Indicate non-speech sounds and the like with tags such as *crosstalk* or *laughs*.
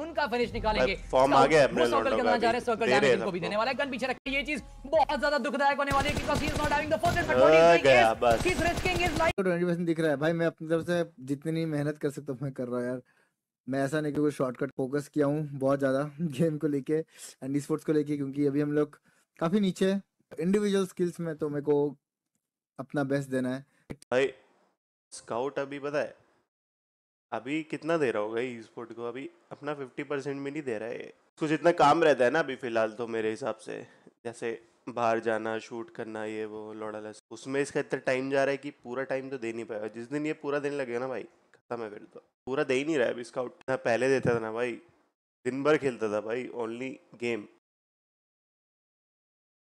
उनका फिनिश निकालेंगे फॉर्म आ गया अपने लॉर्ड का जा रहे सर्कल डैमेज इनको भी देने वाला है गन पीछे रख ये चीज बहुत ज्यादा दुखदायक होने वाली है because he is not having the first but he is risking his life 20% दिख रहा है भाई मैं अपनी तरफ से जितनी मेहनत कर सकता हूं मैं कर रहा हूं यार मैं ऐसा नहीं कि कोई शॉर्टकट फोकस किया हूं बहुत ज़्यादा गेम *laughs* को लेके एंड स्पोर्ट्स को लेके क्योंकि अभी हम लोग काफ़ी नीचे इंडिविजुअल स्किल्स में तो मेरे को अपना बेस्ट देना है भाई स्काउट अभी पता है अभी कितना दे रहा होगा ई स्पोर्ट को अभी अपना फिफ्टी परसेंट भी नहीं दे रहा है कुछ इतना काम रहता है ना अभी फिलहाल तो मेरे हिसाब से जैसे बाहर जाना शूट करना ये वो लौड़ा लस उसमें इसका इतना टाइम जा रहा है कि पूरा टाइम तो दे नहीं पाएगा जिस दिन ये पूरा दिन लगेगा ना भाई खत्म है फिर तो पूरा दे ही नहीं रहा है अभी स्काउट पहले देता था ना भाई दिन भर खेलता था भाई ओनली गेम